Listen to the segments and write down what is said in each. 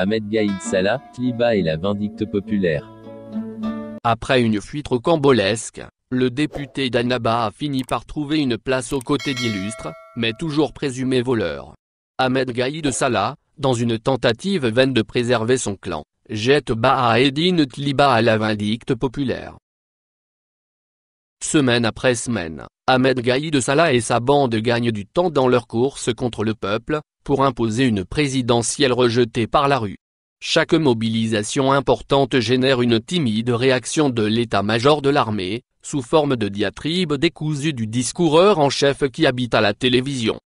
Ahmed Gaïd Salah, Tliba et la vindicte populaire. Après une fuite rocambolesque, le député d'Annaba a fini par trouver une place aux côtés d'illustres, mais toujours présumés voleurs. Ahmed Gaïd Salah, dans une tentative vaine de préserver son clan, jette baha Edine Tliba à la vindicte populaire. Semaine après semaine, Ahmed Gaïd de Salah et sa bande gagnent du temps dans leur course contre le peuple, pour imposer une présidentielle rejetée par la rue. Chaque mobilisation importante génère une timide réaction de l'état-major de l'armée, sous forme de diatribe décousue du discoureur en chef qui habite à la télévision.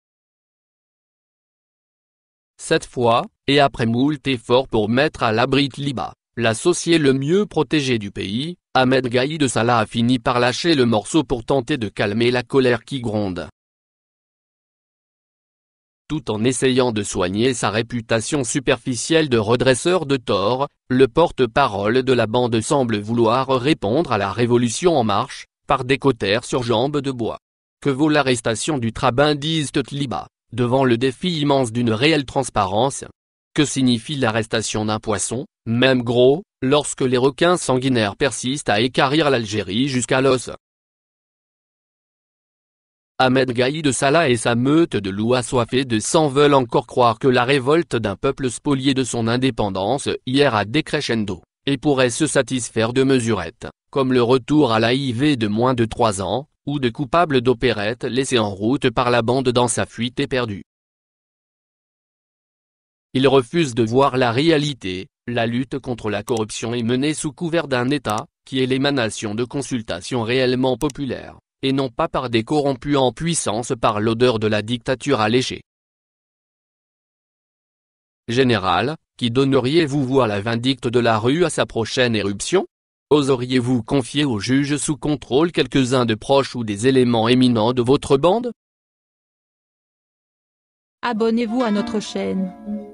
Cette fois, et après moult efforts pour mettre à l'abri Liba, l'associé le mieux protégé du pays, Ahmed Gaïd de Salah a fini par lâcher le morceau pour tenter de calmer la colère qui gronde. Tout en essayant de soigner sa réputation superficielle de redresseur de tort, le porte-parole de la bande semble vouloir répondre à la Révolution en marche, par des sur jambes de bois. Que vaut l'arrestation du trabindiste Tliba, devant le défi immense d'une réelle transparence Que signifie l'arrestation d'un poisson, même gros, lorsque les requins sanguinaires persistent à écarrir l'Algérie jusqu'à l'os. Ahmed Gaïd Salah et sa meute de loups assoiffés de sang veulent encore croire que la révolte d'un peuple spolié de son indépendance hier a décrescendo, et pourrait se satisfaire de mesurettes, comme le retour à l'AIV de moins de trois ans, ou de coupables d'opérettes laissés en route par la bande dans sa fuite éperdue. Ils refusent de voir la réalité, la lutte contre la corruption est menée sous couvert d'un État, qui est l'émanation de consultations réellement populaires, et non pas par des corrompus en puissance par l'odeur de la dictature allégée. Général, qui donneriez-vous voir la vindicte de la rue à sa prochaine éruption Oseriez-vous confier aux juges sous contrôle quelques-uns de proches ou des éléments éminents de votre bande Abonnez-vous à notre chaîne.